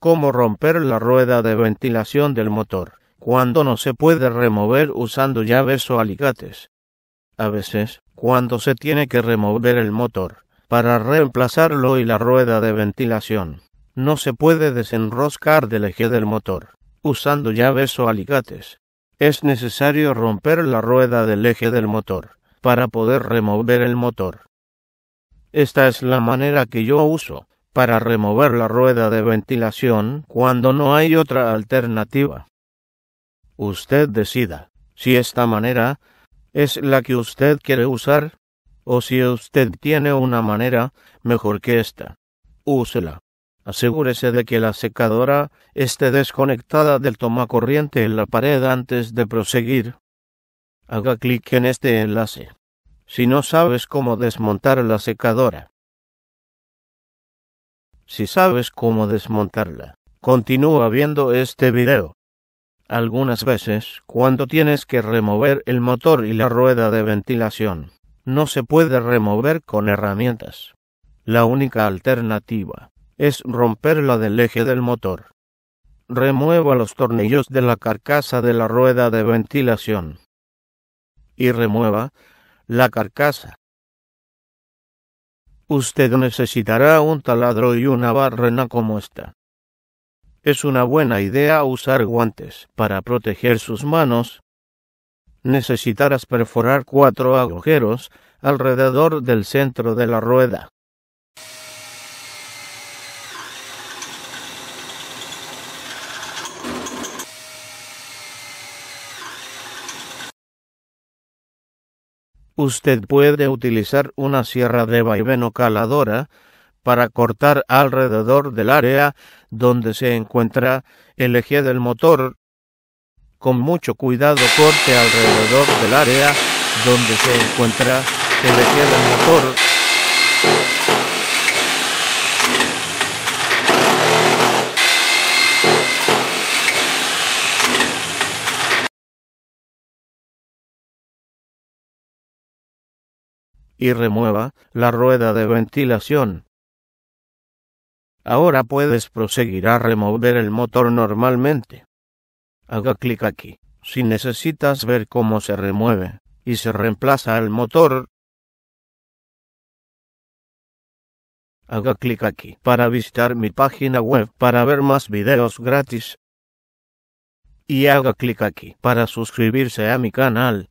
cómo romper la rueda de ventilación del motor, cuando no se puede remover usando llaves o alicates. A veces, cuando se tiene que remover el motor, para reemplazarlo y la rueda de ventilación, no se puede desenroscar del eje del motor, usando llaves o alicates. Es necesario romper la rueda del eje del motor, para poder remover el motor. Esta es la manera que yo uso para remover la rueda de ventilación cuando no hay otra alternativa. Usted decida si esta manera es la que usted quiere usar o si usted tiene una manera mejor que esta. Úsela. Asegúrese de que la secadora esté desconectada del tomacorriente en la pared antes de proseguir. Haga clic en este enlace. Si no sabes cómo desmontar la secadora, si sabes cómo desmontarla. Continúa viendo este video. Algunas veces, cuando tienes que remover el motor y la rueda de ventilación, no se puede remover con herramientas. La única alternativa es romperla del eje del motor. Remueva los tornillos de la carcasa de la rueda de ventilación y remueva la carcasa Usted necesitará un taladro y una barrena como esta. Es una buena idea usar guantes para proteger sus manos. Necesitarás perforar cuatro agujeros alrededor del centro de la rueda. Usted puede utilizar una sierra de vaivén o caladora para cortar alrededor del área donde se encuentra el eje del motor. Con mucho cuidado corte alrededor del área donde se encuentra el eje del motor. y remueva la rueda de ventilación. Ahora puedes proseguir a remover el motor normalmente. Haga clic aquí si necesitas ver cómo se remueve y se reemplaza el motor. Haga clic aquí para visitar mi página web para ver más videos gratis. Y haga clic aquí para suscribirse a mi canal.